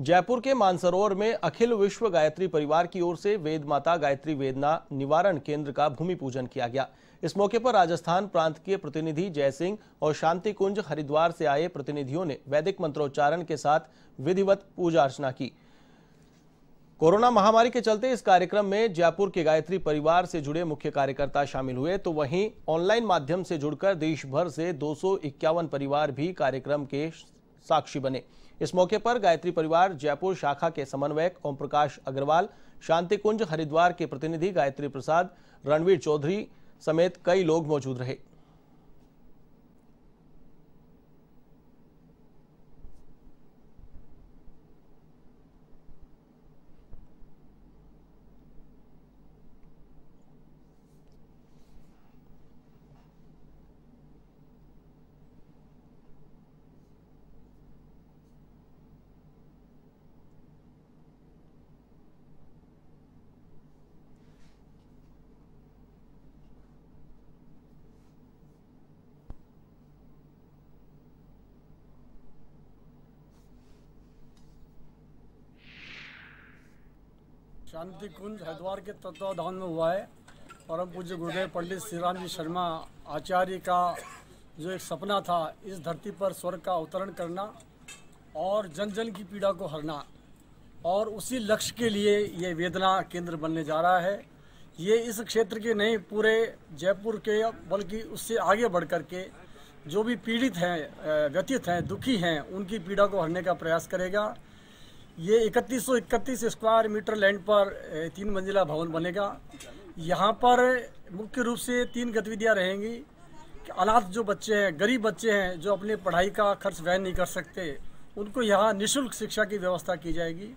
जयपुर के मानसरोवर में अखिल विश्व गायत्री परिवार की ओर से वेद माता गायत्री वेदना निवारण केंद्र का भूमि पूजन किया गया इस मौके पर राजस्थान प्रांत के प्रतिनिधि जय सिंह और शांति कुंज हरिद्वार से आए प्रतिनिधियों ने वैदिक मंत्रोच्चारण के साथ विधिवत पूजा अर्चना की कोरोना महामारी के चलते इस कार्यक्रम में जयपुर के गायत्री परिवार से जुड़े मुख्य कार्यकर्ता शामिल हुए तो वहीं ऑनलाइन माध्यम से जुड़कर देश भर से दो परिवार भी कार्यक्रम के साक्षी बने इस मौके पर गायत्री परिवार जयपुर शाखा के समन्वयक ओम प्रकाश अग्रवाल शांति कुंज हरिद्वार के प्रतिनिधि गायत्री प्रसाद रणवीर चौधरी समेत कई लोग मौजूद रहे शांति कुंज हरिद्वार के तत्वाधान में हुआ है परम पूज्य गुरुदेव पंडित श्री राम जी शर्मा आचार्य का जो एक सपना था इस धरती पर स्वर्ग का अवतरण करना और जन जन की पीड़ा को हरना और उसी लक्ष्य के लिए ये वेदना केंद्र बनने जा रहा है ये इस क्षेत्र के नहीं पूरे जयपुर के बल्कि उससे आगे बढ़ कर के जो भी पीड़ित हैं व्यथित हैं दुखी हैं उनकी पीड़ा को हरने का प्रयास करेगा ये इकतीस सौ इकतीस स्क्वायर मीटर लैंड पर तीन मंजिला भवन बनेगा यहाँ पर मुख्य रूप से तीन गतिविधियाँ रहेंगी अनाथ जो बच्चे हैं गरीब बच्चे हैं जो अपने पढ़ाई का खर्च वहन नहीं कर सकते उनको यहाँ निशुल्क शिक्षा की व्यवस्था की जाएगी